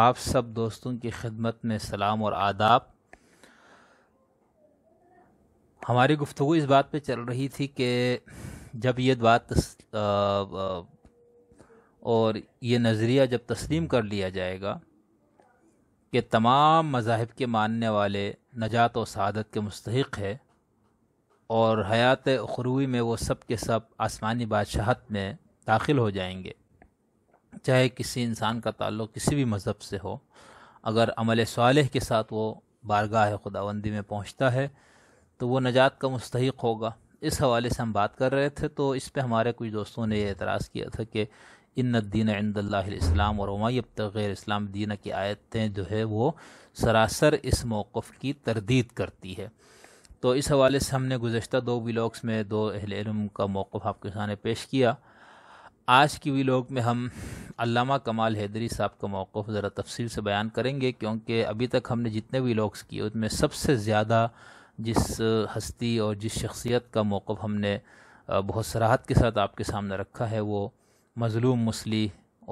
آپ سب دوستوں کی خدمت میں سلام اور آداب ہماری گفتگو اس بات پہ چل رہی تھی کہ جب یہ بات اور یہ نظریہ جب تسلیم کر لیا جائے گا کہ تمام مذاہب کے ماننے والے نجات و سعادت کے مستحق ہے اور حیات اخروی میں وہ سب کے سب آسمانی بادشاہت میں داخل ہو جائیں گے چاہے کسی انسان کا تعلق کسی بھی مذہب سے ہو اگر عمل صالح کے ساتھ وہ بارگاہ خداوندی میں پہنچتا ہے تو وہ نجات کا مستحق ہوگا اس حوالے سے ہم بات کر رہے تھے تو اس پہ ہمارے کچھ دوستوں نے یہ اعتراض کیا تھا کہ ان الدین عند اللہ الاسلام اور عمایب تغیر اسلام دینہ کی آیتیں جو ہے وہ سراسر اس موقف کی تردید کرتی ہے تو اس حوالے سے ہم نے گزشتہ دو بلاکس میں دو اہل علم کا موقف آپ کے سامنے پیش کیا آج کی وی لوگ میں ہم علامہ کمال حیدری صاحب کا موقف ذرا تفصیل سے بیان کریں گے کیونکہ ابھی تک ہم نے جتنے بھی لوگس کیے میں سب سے زیادہ جس ہستی اور جس شخصیت کا موقف ہم نے بہت سراحت کے ساتھ آپ کے سامنے رکھا ہے وہ مظلوم مسلی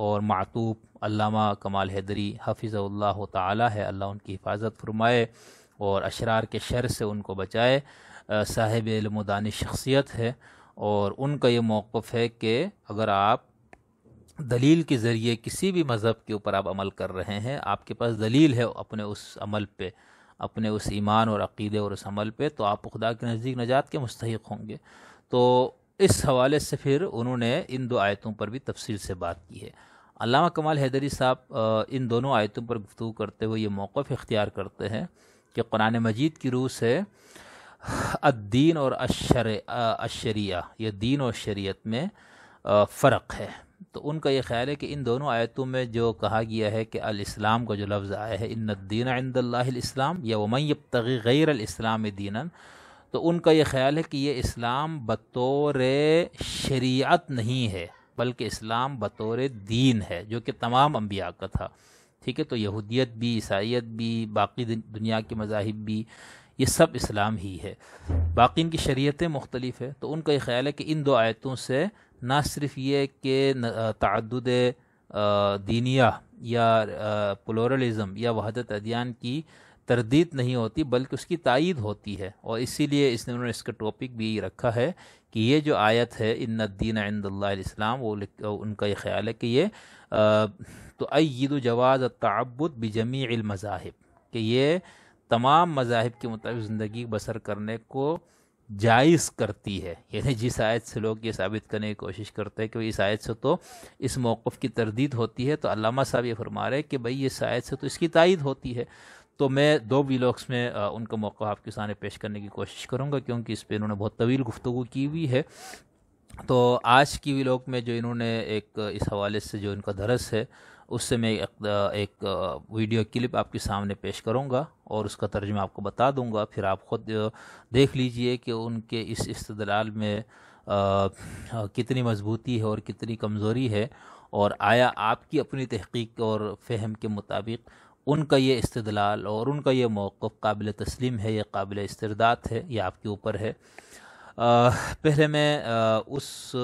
اور معتوب علامہ کمال حیدری حافظ اللہ تعالی ہے اللہ ان کی حفاظت فرمائے اور اشرار کے شر سے ان کو بچائے صاحب علم و دانی شخصیت ہے اور ان کا یہ موقف ہے کہ اگر آپ دلیل کے ذریعے کسی بھی مذہب کے اوپر آپ عمل کر رہے ہیں آپ کے پاس دلیل ہے اپنے اس عمل پہ اپنے اس ایمان اور عقیدے اور اس عمل پہ تو آپ خدا کے نزدیک نجات کے مستحق ہوں گے تو اس حوالے سے پھر انہوں نے ان دو آیتوں پر بھی تفصیل سے بات کی ہے علامہ کمال حیدری صاحب ان دونوں آیتوں پر گفتگو کرتے ہوئے یہ موقف اختیار کرتے ہیں کہ قرآن مجید کی روح سے الدین اور اشر اشریعہ یہ دین اور شریعت میں فرق ہے تو ان کا یہ خیال ہے کہ ان دونوں آیتوں میں جو کہا گیا ہے کہ الاسلام کا جو لفظ آیا ہے ان الدین عند اللہ الاسلام یا غیر الاسلام دینا تو ان کا یہ خیال ہے کہ یہ اسلام بطور شریعت نہیں ہے بلکہ اسلام بطور دین ہے جو کہ تمام انبیاء کا تھا ٹھیک ہے تو یہودیت بھی عیسائیت بھی باقی دنیا کے مذاہب بھی یہ سب اسلام ہی ہے باقی ان کی شریعتیں مختلف ہیں تو ان کا یہ خیال ہے کہ ان دو آیتوں سے نہ صرف یہ کہ تعدد دینیہ یا پلورلزم یا وحدت ادیان کی تردید نہیں ہوتی بلکہ اس کی تائید ہوتی ہے اور اسی لیے اس نے انہوں نے اس کا ٹاپک بھی رکھا ہے کہ یہ جو آیت ہے ان الدین عند اللہ علیہ السلام وہ ان کا یہ خیال ہے کہ یہ تو عید و جواد بجمی المذاہب کہ یہ تمام مذاہب کے مطابق زندگی بسر کرنے کو جائز کرتی ہے یعنی جس آیت سے لوگ یہ ثابت کرنے کی کوشش کرتے ہیں کہ اس آیت سے تو اس موقف کی تردید ہوتی ہے تو علامہ صاحب یہ فرما رہے کہ بھئی اس آیت سے تو اس کی تائید ہوتی ہے تو میں دو ویلاگس میں ان کا موقع آپ کے سامنے پیش کرنے کی کوشش کروں گا کیونکہ اس پہ انہوں نے بہت طویل گفتگو کی ہوئی ہے تو آج کی ویلاگ میں جو انہوں نے ایک اس حوالے سے جو ان کا درس ہے اس سے میں ایک ویڈیو کلپ آپ کے سامنے پیش کروں گا اور اس کا ترجمہ آپ کو بتا دوں گا پھر آپ خود دیکھ لیجئے کہ ان کے اس استدلال میں کتنی مضبوطی ہے اور کتنی کمزوری ہے اور آیا آپ کی اپنی تحقیق اور فہم کے مطابق ان کا یہ استدلال اور ان کا یہ موقف قابل تسلیم ہے یہ قابل استرداد ہے یہ آپ کے اوپر ہے پہلے میں اس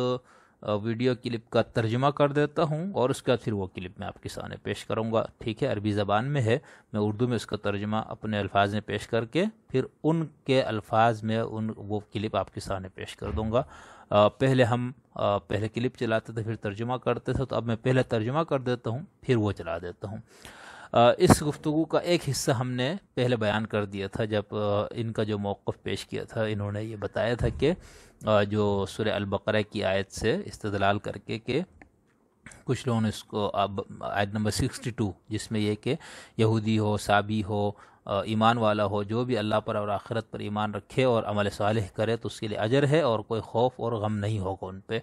ویڈیو کلپ کا ترجمہ کر دیتا ہوں اور اس کا پھر وہ کلپ میں آپ کے سامنے پیش کروں گا ٹھیک ہے عربی زبان میں ہے میں اردو میں اس کا ترجمہ اپنے الفاظ میں پیش کر کے پھر ان کے الفاظ میں ان وہ کلپ آپ کے سامنے پیش کر دوں گا پہلے ہم پہلے کلپ چلاتے تھے پھر ترجمہ کرتے تھے تو اب میں پہلے ترجمہ کر دیتا ہوں پھر وہ چلا دیتا ہوں اس گفتگو کا ایک حصہ ہم نے پہلے بیان کر دیا تھا جب ان کا جو موقف پیش کیا تھا انہوں نے یہ بتایا تھا کہ جو سورہ البقرہ کی آیت سے استدلال کر کے کہ کچھ لوگوں نے اس کو آیت نمبر سکسٹی ٹو جس میں یہ کہ یہودی ہو سابی ہو ایمان والا ہو جو بھی اللہ پر اور آخرت پر ایمان رکھے اور عمل صالح کرے تو اس کے لیے اجر ہے اور کوئی خوف اور غم نہیں ہوگا ان پہ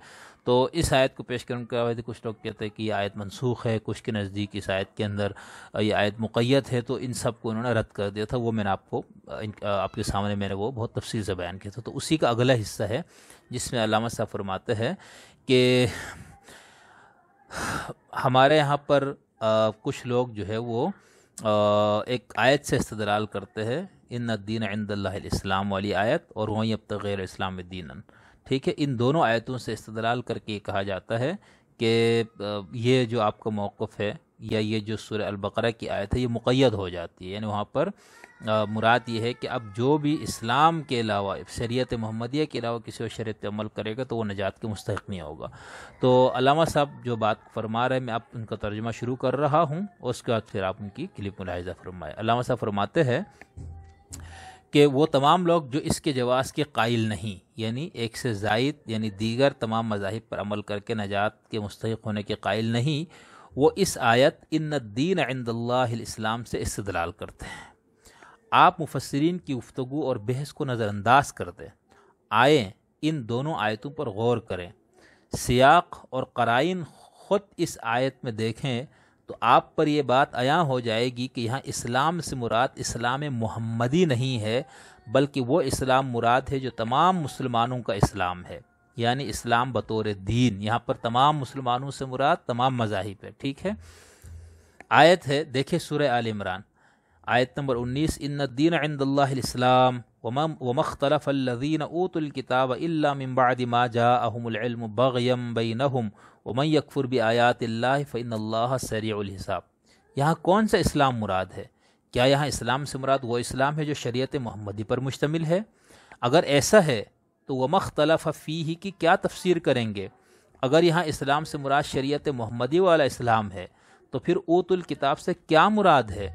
تو اس آیت کو پیش کرنے کے بعد کچھ لوگ کہتے ہیں کہ یہ آیت منسوخ ہے کچھ کے نزدیک اس آیت کے اندر یہ آیت مقیت ہے تو ان سب کو انہوں نے رد کر دیا تھا وہ میں نے آپ کو آپ کے سامنے میں نے وہ بہت تفصیل زبان کیا تھا تو اسی کا اگلا حصہ ہے جس میں علامہ صاحب فرماتے ہیں کہ ہمارے یہاں پر کچھ لوگ جو ہے وہ ایک آیت سے استدلال کرتے ہیں ان الدین عند اللہ الاسلام والی آیت اور وہیں اب تغیر اسلام دینا ٹھیک ہے ان دونوں آیتوں سے استدلال کر کے یہ کہا جاتا ہے کہ یہ جو آپ کا موقف ہے یا یہ جو سورہ البقرہ کی آیت ہے یہ مقید ہو جاتی ہے یعنی وہاں پر مراد یہ ہے کہ اب جو بھی اسلام کے علاوہ شریعت محمدیہ کے علاوہ کسی اور شریعت عمل کرے گا تو وہ نجات کے مستحق نہیں ہوگا تو علامہ صاحب جو بات فرما رہے ہیں میں آپ ان کا ترجمہ شروع کر رہا ہوں اس کے بعد پھر آپ ان کی کلپ ملاحظہ فرمائے علامہ صاحب فرماتے ہیں کہ وہ تمام لوگ جو اس کے جواز کے قائل نہیں یعنی ایک سے زائد یعنی دیگر تمام مذاہب پر عمل کر کے نجات کے مستحق ہونے کے قائل نہیں وہ اس آیت ان دین عند اللہ الاسلام سے استدلال کرتے ہیں آپ مفسرین کی گفتگو اور بحث کو نظر انداز کر دیں آئیں ان دونوں آیتوں پر غور کریں سیاق اور قرائن خود اس آیت میں دیکھیں تو آپ پر یہ بات عیاں ہو جائے گی کہ یہاں اسلام سے مراد اسلام محمدی نہیں ہے بلکہ وہ اسلام مراد ہے جو تمام مسلمانوں کا اسلام ہے یعنی اسلام بطور دین یہاں پر تمام مسلمانوں سے مراد تمام مذاہب ہے ٹھیک ہے آیت ہے دیکھیں سورہ عال عمران آیت نمبر انیس ان عند الاسلام و مخطلف الذین اوت الكتاب الا من بعد ما الم العلم بغیم بینہم اكفر بى آيات اللہ فإن اللہ سریع الحساب یہاں کون سا اسلام مراد ہے کیا یہاں اسلام سے مراد وہ اسلام ہے جو شریعت محمدی پر مشتمل ہے اگر ایسا ہے تو و مختلف فیی کی کیا تفسیر کریں گے اگر یہاں اسلام سے مراد شریعت محمدی والا اسلام ہے تو پھر اوت الکتاب سے کیا مراد ہے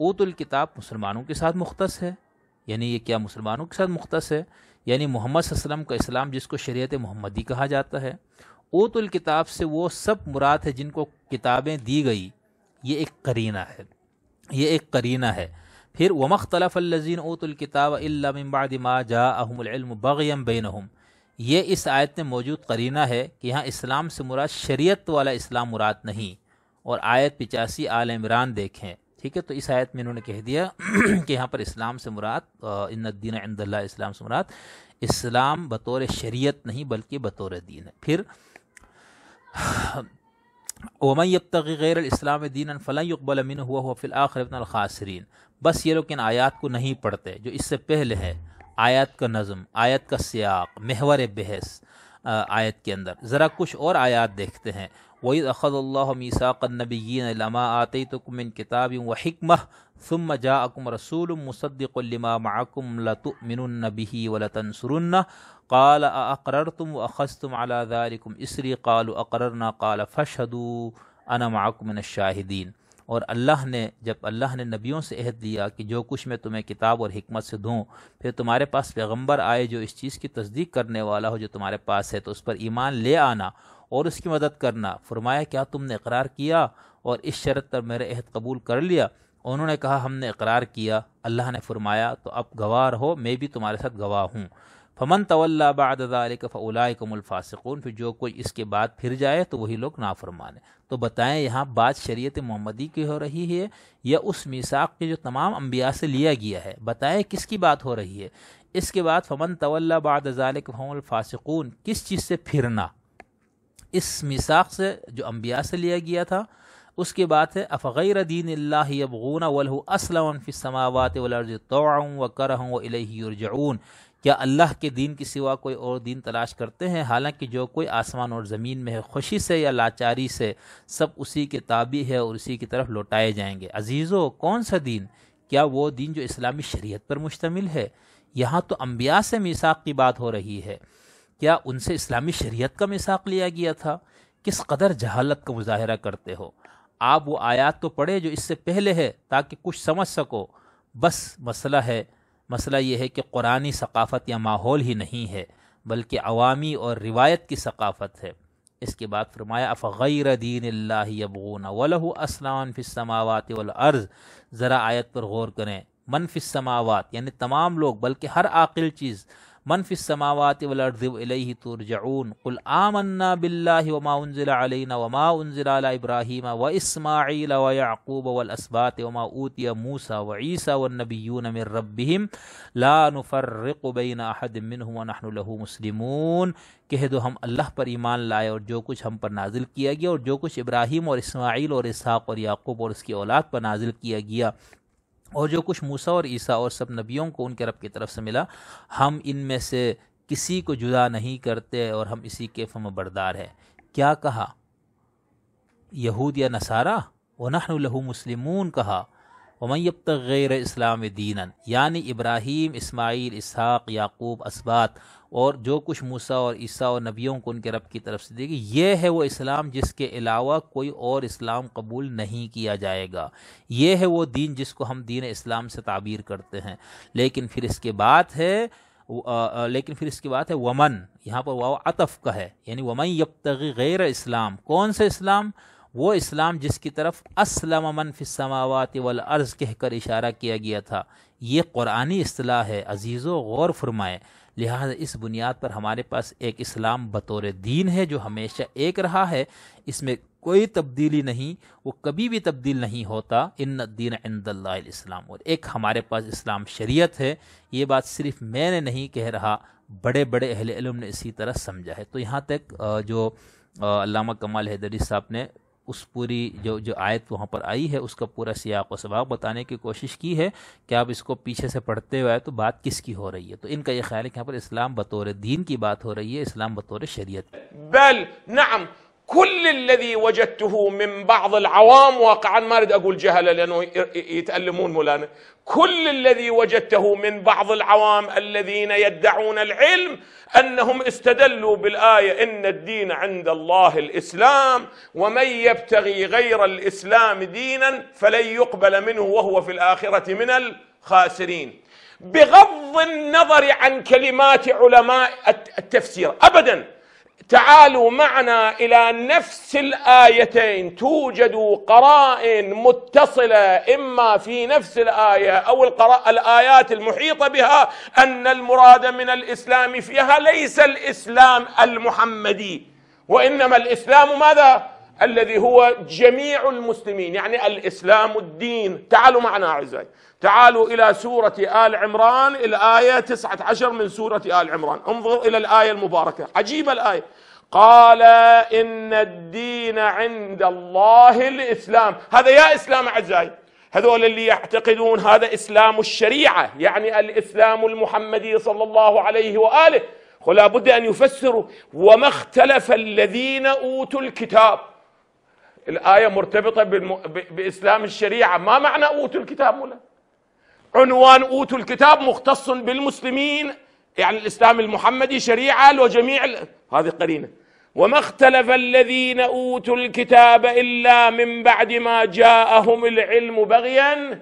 اوت الکتاب مسلمانوں کے ساتھ مختص ہے یعنی یہ کیا مسلمانوں کے ساتھ مختص ہے یعنی محمد صلی اللہ علیہ وسلم کا اسلام جس کو شریعت محمدی کہا جاتا ہے اوت الکتاب سے وہ سب مراد ہے جن کو کتابیں دی گئی یہ ایک کرینہ ہے یہ ایک کرینہ ہے پھر وہ مختلف اوت الکتاب اللہ ما جا احم العلم بغیم بین یہ اس آیت میں موجود قرینہ ہے کہ یہاں اسلام سے مراد شریعت والا اسلام مراد نہیں اور آیت پچاسی عمران دیکھیں ٹھیک ہے تو اس آیت میں انہوں نے کہہ دیا کہ یہاں پر اسلام سے مراد ان الدین عند اللہ اسلام سے مراد اسلام بطور شریعت نہیں بلکہ بطور دین ہے پھر اوم یبتغی غیر الاسلام دین فلاں اقبال ہوا فی الآخر الخاصرین بس یہ لوگ ان آیات کو نہیں پڑھتے جو اس سے پہلے ہے آیت کا نظم آیت کا سیاق محور بحث آیت کے اندر ذرا کچھ اور آیات دیکھتے ہیں وعید اخذ اللہ میساق النبیین علامہ آتی من کتاب و حکمہ ثم جا اکم رسول مصدق الما معکم لتؤمنن به ولتنصرن قال اقررتم واخذتم على ذلكم اسری قالوا اقررنا قال فاشهدوا انا معکم من الشاہدین اور اللہ نے جب اللہ نے نبیوں سے عہد لیا کہ جو کچھ میں تمہیں کتاب اور حکمت سے دوں پھر تمہارے پاس پیغمبر آئے جو اس چیز کی تصدیق کرنے والا ہو جو تمہارے پاس ہے تو اس پر ایمان لے آنا اور اس کی مدد کرنا فرمایا کیا تم نے اقرار کیا اور اس شرط پر میرے عہد قبول کر لیا انہوں نے کہا ہم نے اقرار کیا اللہ نے فرمایا تو اب گواہ رہو میں بھی تمہارے ساتھ گواہ ہوں فمن طول ذلک کم الفاسقون پھر جو کوئی اس کے بعد پھر جائے تو وہی لوگ نافرمان فرمانے تو بتائیں یہاں بات شریعت محمدی کی ہو رہی ہے یا اس میساق کے جو تمام انبیاء سے لیا گیا ہے بتائیں کس کی بات ہو رہی ہے اس کے بعد فمن طول بعد فم الفاسقون کس چیز سے پھرنا اس میساق سے جو انبیاء سے لیا گیا تھا اس کے بعد ہے افغیر دین اللہ فی السماوات والارض ال افغنا فسلماوات یرجعون کیا اللہ کے دین کے سوا کوئی اور دین تلاش کرتے ہیں حالانکہ جو کوئی آسمان اور زمین میں ہے خوشی سے یا لاچاری سے سب اسی کے تابع ہے اور اسی کی طرف لوٹائے جائیں گے عزیزو کون سا دین کیا وہ دین جو اسلامی شریعت پر مشتمل ہے یہاں تو انبیاء سے میساق کی بات ہو رہی ہے کیا ان سے اسلامی شریعت کا مساق لیا گیا تھا کس قدر جہالت کا مظاہرہ کرتے ہو آپ وہ آیات تو پڑھے جو اس سے پہلے ہے تاکہ کچھ سمجھ سکو بس مسئلہ ہے مسئلہ یہ ہے کہ قرآن ثقافت یا ماحول ہی نہیں ہے بلکہ عوامی اور روایت کی ثقافت ہے اس کے بعد فرمایا افغیر دین اللہ اسلام فی السماوات والارض ذرا آیت پر غور کریں منفی السماوات یعنی تمام لوگ بلکہ ہر عاقل چیز منفی آمنا باللہ وما انزل انزل وما علی ابراہیم و اسماعیل و یعقوب وما اوتی موسا و من ربهم لا بین احد لفر و نحن له مسلمون کہہ دو ہم اللہ پر ایمان لائے اور جو کچھ ہم پر نازل کیا گیا اور جو کچھ ابراہیم اور اسماعیل اور اسحاق اور یعقوب اور اس کی اولاد پر نازل کیا گیا اور جو کچھ موسا اور عیسیٰ اور سب نبیوں کو ان کے رب کی طرف سے ملا ہم ان میں سے کسی کو جدا نہیں کرتے اور ہم اسی کے فم بردار ہیں کیا کہا یہود یا نصارہ لہو مسلمون کہا ومن تغ غیر اسلام دینا یعنی ابراہیم اسماعیل اسحاق یعقوب اسبات اور جو کچھ موسا اور عیسیٰ اور نبیوں کو ان کے رب کی طرف سے دے گی یہ ہے وہ اسلام جس کے علاوہ کوئی اور اسلام قبول نہیں کیا جائے گا یہ ہے وہ دین جس کو ہم دین اسلام سے تعبیر کرتے ہیں لیکن پھر اس کے بعد ہے لیکن پھر اس کی بات ہے ومن یہاں پر واو عطف کا ہے یعنی ومن یبتغی غیر اسلام کون سے اسلام وہ اسلام جس کی طرف اسلم من فی السماوات والارض کہہ کر اشارہ کیا گیا تھا یہ قرآنی اصطلاح ہے عزیز و غور فرمائے لہٰذا اس بنیاد پر ہمارے پاس ایک اسلام بطور دین ہے جو ہمیشہ ایک رہا ہے اس میں کوئی تبدیلی نہیں وہ کبھی بھی تبدیل نہیں ہوتا ان دین عند اللہ الاسلام اور ایک ہمارے پاس اسلام شریعت ہے یہ بات صرف میں نے نہیں کہہ رہا بڑے بڑے اہل علم نے اسی طرح سمجھا ہے تو یہاں تک جو علامہ کمال حیدری صاحب نے اس پوری جو جو آیت وہاں پر آئی ہے اس کا پورا سیاق و سباق بتانے کی کوشش کی ہے کہ آپ اس کو پیچھے سے پڑھتے ہوئے تو بات کس کی ہو رہی ہے تو ان کا یہ خیال ہے کہ یہاں پر اسلام بطور دین کی بات ہو رہی ہے اسلام بطور شریعت بل نعم كل الذي وجدته من بعض العوام واقعا ما اريد اقول جهله لانه يتالمون مولانا كل الذي وجدته من بعض العوام الذين يدعون العلم انهم استدلوا بالايه ان الدين عند الله الاسلام ومن يبتغي غير الاسلام دينا فلن يقبل منه وهو في الاخره من الخاسرين بغض النظر عن كلمات علماء التفسير ابدا تعالوا معنا الى نفس الايتين توجد قرائن متصله اما في نفس الايه او الايات المحيطه بها ان المراد من الاسلام فيها ليس الاسلام المحمدي وانما الاسلام ماذا؟ الذي هو جميع المسلمين يعني الإسلام الدين تعالوا معنا أعزائي تعالوا إلى سورة آل عمران الآية 19 من سورة آل عمران انظروا إلى الآية المباركة عجيبة الآية قال إن الدين عند الله الإسلام هذا يا إسلام أعزائي هذول اللي يعتقدون هذا إسلام الشريعة يعني الإسلام المحمدي صلى الله عليه وآله ولا بد أن يفسروا وما اختلف الذين أوتوا الكتاب الآية مرتبطة بإسلام الشريعة ما معنى أوتوا الكتاب ولا عنوان أوتوا الكتاب مختص بالمسلمين يعني الإسلام المحمدي شريعة وجميع ال... هذه قرينة وما اختلف الذين أوتوا الكتاب إلا من بعد ما جاءهم العلم بغيا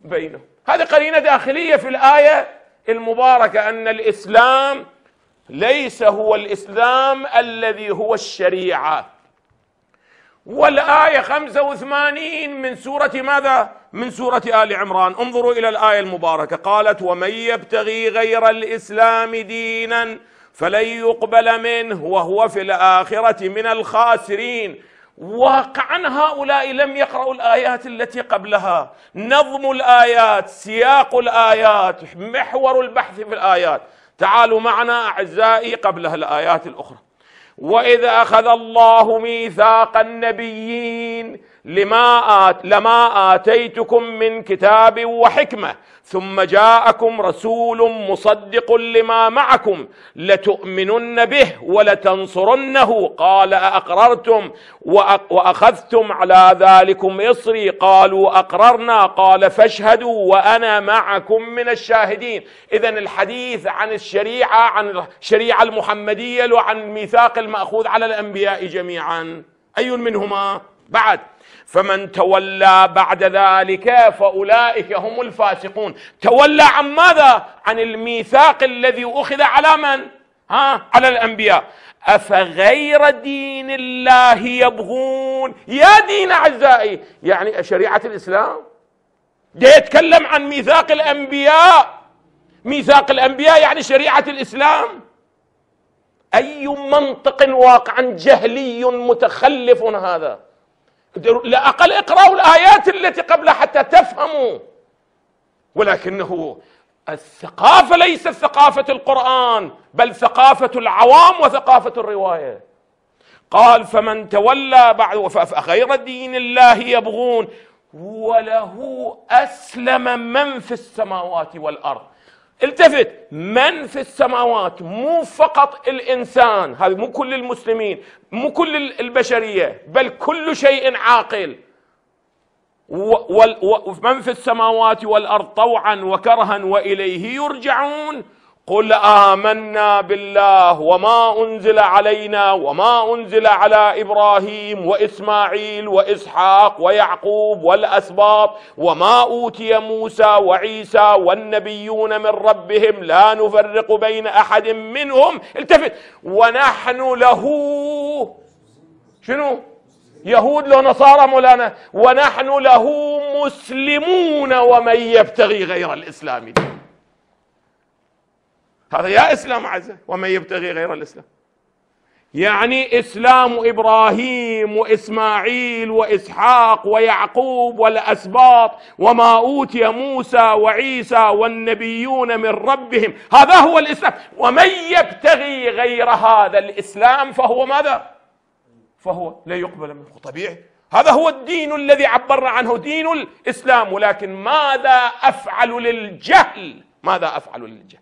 بينهم هذه قرينة داخلية في الآية المباركة أن الإسلام ليس هو الإسلام الذي هو الشريعة والآية 85 من سورة ماذا؟ من سورة آل عمران انظروا إلى الآية المباركة قالت ومن يبتغي غير الإسلام دينا فلن يقبل منه وهو في الآخرة من الخاسرين واقعا هؤلاء لم يقرأوا الآيات التي قبلها نظم الآيات سياق الآيات محور البحث في الآيات تعالوا معنا أعزائي قبلها الآيات الأخرى واذ اخذ الله ميثاق النبيين لما آت لما آتيتكم من كتاب وحكمة ثم جاءكم رسول مصدق لما معكم لتؤمنن به ولتنصرنه قال أأقررتم وأخذتم على ذلكم إصري قالوا أقررنا قال فاشهدوا وأنا معكم من الشاهدين إذا الحديث عن الشريعة عن الشريعة المحمدية وعن الميثاق المأخوذ على الأنبياء جميعا أي منهما بعد فمن تولى بعد ذلك فاولئك هم الفاسقون تولى عن ماذا عن الميثاق الذي اخذ على من ها على الانبياء افغير دين الله يبغون يا دين اعزائي يعني شريعه الاسلام ده يتكلم عن ميثاق الانبياء ميثاق الانبياء يعني شريعه الاسلام اي منطق واقعا جهلي متخلف هذا لأقل اقرأوا الآيات التي قبلها حتى تفهموا ولكنه الثقافة ليست ثقافة القرآن بل ثقافة العوام وثقافة الرواية قال فمن تولى بعد فغير دين الله يبغون وله أسلم من في السماوات والأرض التفت من في السماوات مو فقط الانسان هذا مو كل المسلمين مو كل البشريه بل كل شيء عاقل ومن في السماوات والارض طوعا وكرها واليه يرجعون قل آمنا بالله وما أنزل علينا وما أنزل على إبراهيم وإسماعيل وإسحاق ويعقوب والأسباب وما أوتي موسى وعيسى والنبيون من ربهم لا نفرق بين أحد منهم التفت ونحن له شنو يهود لو نصارى مولانا ونحن له مسلمون ومن يبتغي غير الإسلام دين هذا يا اسلام عزه ومن يبتغي غير الاسلام يعني اسلام ابراهيم واسماعيل واسحاق ويعقوب والاسباط وما اوتي موسى وعيسى والنبيون من ربهم هذا هو الاسلام ومن يبتغي غير هذا الاسلام فهو ماذا؟ فهو لا يقبل منه طبيعي هذا هو الدين الذي عبرنا عنه دين الاسلام ولكن ماذا افعل للجهل؟ ماذا افعل للجهل؟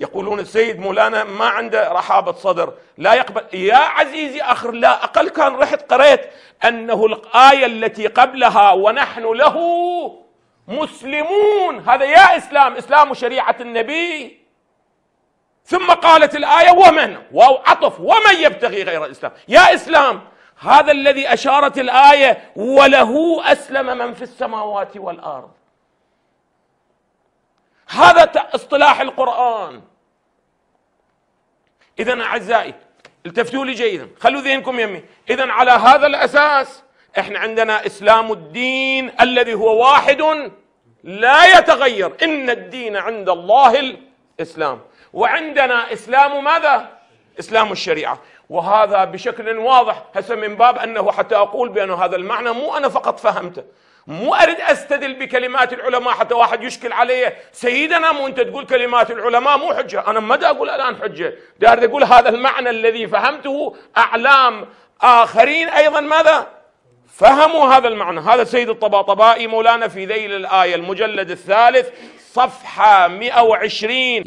يقولون السيد مولانا ما عنده رحابة صدر لا يقبل يا عزيزي أخر لا أقل كان رحت قريت أنه الآية التي قبلها ونحن له مسلمون هذا يا إسلام إسلام شريعة النبي ثم قالت الآية ومن واو عطف ومن يبتغي غير الإسلام يا إسلام هذا الذي أشارت الآية وله أسلم من في السماوات والأرض هذا اصطلاح القرآن إذا أعزائي التفتوا لي جيدا خلوا ذهنكم يمي إذا على هذا الأساس احنا عندنا إسلام الدين الذي هو واحد لا يتغير إن الدين عند الله الإسلام وعندنا إسلام ماذا؟ إسلام الشريعة وهذا بشكل واضح هسه من باب أنه حتى أقول بأن هذا المعنى مو أنا فقط فهمته مو اريد استدل بكلمات العلماء حتى واحد يشكل علي سيدنا مو انت تقول كلمات العلماء مو حجه انا ما دا اقول الان حجه دا اقول هذا المعنى الذي فهمته اعلام اخرين ايضا ماذا فهموا هذا المعنى هذا سيد الطباطبائي مولانا في ذيل الآية المجلد الثالث صفحة 120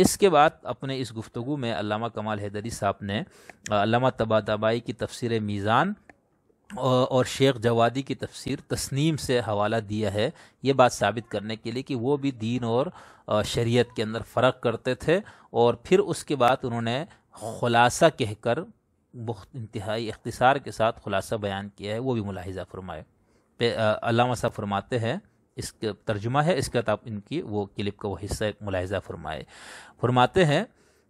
इसके बाद अपने इस गुफ्तगु में अलामा कमाल हैदरी साहब ने अलामा तबातबाई کی تفسیر میزان اور شیخ جوادی کی تفسیر تسنیم سے حوالہ دیا ہے یہ بات ثابت کرنے کے لیے کہ وہ بھی دین اور شریعت کے اندر فرق کرتے تھے اور پھر اس کے بعد انہوں نے خلاصہ کہہ کر بہت انتہائی اختصار کے ساتھ خلاصہ بیان کیا ہے وہ بھی ملاحظہ فرمائے علامہ صاحب فرماتے ہیں اس کا ترجمہ ہے اس کے ان کی وہ کلپ کا وہ حصہ ملاحظہ فرمائے فرماتے ہیں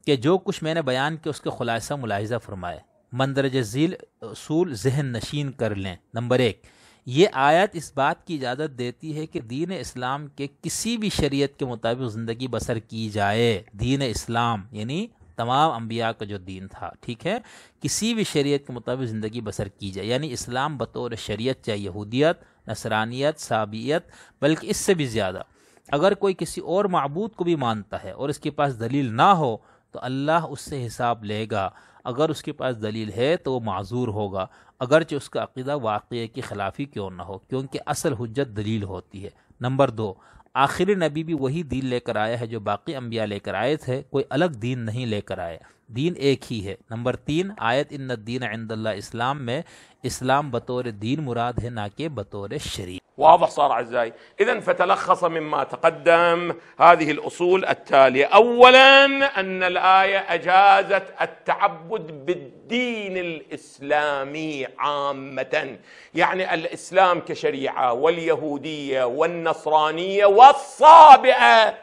کہ جو کچھ میں نے بیان کیا اس کا خلاصہ ملاحظہ فرمائے مندرج ذیل اصول ذہن نشین کر لیں نمبر ایک یہ آیت اس بات کی اجازت دیتی ہے کہ دین اسلام کے کسی بھی شریعت کے مطابق زندگی بسر کی جائے دین اسلام یعنی تمام انبیاء کا جو دین تھا ٹھیک ہے کسی بھی شریعت کے مطابق زندگی بسر کی جائے یعنی اسلام بطور شریعت چاہے یہودیت نصرانیت صابیت بلکہ اس سے بھی زیادہ اگر کوئی کسی اور معبود کو بھی مانتا ہے اور اس کے پاس دلیل نہ ہو تو اللہ اس سے حساب لے گا اگر اس کے پاس دلیل ہے تو وہ معذور ہوگا اگرچہ اس کا عقیدہ واقعے کی خلافی کیوں نہ ہو کیونکہ اصل حجت دلیل ہوتی ہے نمبر دو آخر نبی بھی وہی دین لے کر آیا ہے جو باقی انبیاء لے کر آئے تھے کوئی الگ دین نہیں لے کر آئے دین ایک ہی ہے نمبر تین آیت عند دین اسلام میں اسلام بطور دین مراد ہے نہ کہ بطور شریع واضح صار أعزائي إذا فتلخص مما تقدم هذه الأصول التالية أولا أن الآية أجازت التعبد بالدين الإسلامي عامة يعني الإسلام كشريعة واليهودية والنصرانية والصابئة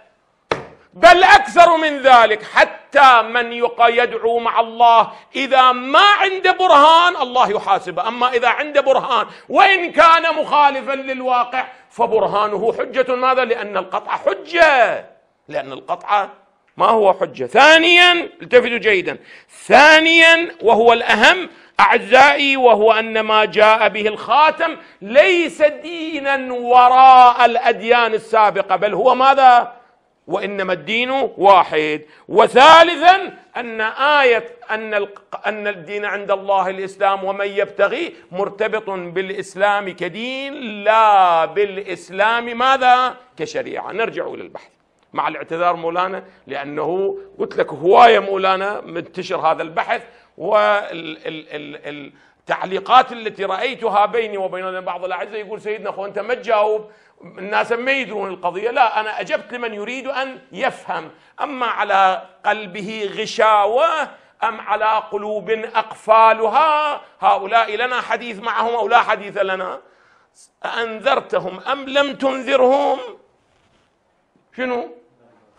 بل اكثر من ذلك حتى من يقى يدعو مع الله اذا ما عنده برهان الله يحاسبه اما اذا عنده برهان وان كان مخالفا للواقع فبرهانه حجه ماذا لان القطع حجه لان القطع ما هو حجه ثانيا التفتوا جيدا ثانيا وهو الاهم اعزائي وهو ان ما جاء به الخاتم ليس دينا وراء الاديان السابقه بل هو ماذا وانما الدين واحد وثالثا ان ايه ان ان الدين عند الله الاسلام ومن يبتغي مرتبط بالاسلام كدين لا بالاسلام ماذا كشريعه نرجع الى البحث مع الاعتذار مولانا لانه قلت لك هوايه مولانا منتشر هذا البحث والتعليقات التي رايتها بيني وبين بعض الاعزاء يقول سيدنا اخو انت ما تجاوب الناس ما يدرون القضية لا أنا أجبت لمن يريد أن يفهم أما على قلبه غشاوة أم على قلوب أقفالها هؤلاء لنا حديث معهم أو لا حديث لنا أنذرتهم أم لم تنذرهم شنو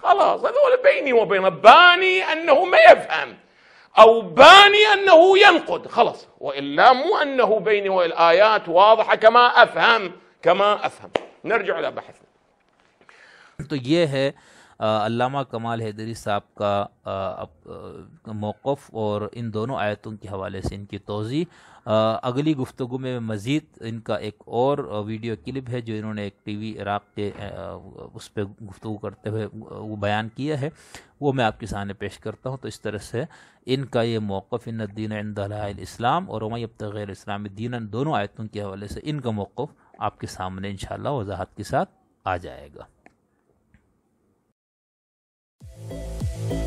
خلاص هذول بيني وبين باني أنه ما يفهم أو باني أنه ينقد خلاص وإلا مو أنه بيني والآيات واضحة كما أفهم كما أفهم نرجع الی بحث تو یہ ہے علامہ کمال حیدری صاحب کا موقف اور ان دونوں آیتوں کے حوالے سے ان کی توضیح اگلی گفتگو میں مزید ان کا ایک اور ویڈیو کلپ ہے جو انہوں نے ایک ٹی وی عراق کے اس پہ گفتگو کرتے ہوئے وہ بیان کیا ہے وہ میں آپ کے سامنے پیش کرتا ہوں تو اس طرح سے ان کا یہ موقف ان اندین عند الاسلام اور عماطی اسلام دین دونوں آیتوں کے حوالے سے ان کا موقف آپ کے سامنے انشاءاللہ وضاحت کے ساتھ آ جائے گا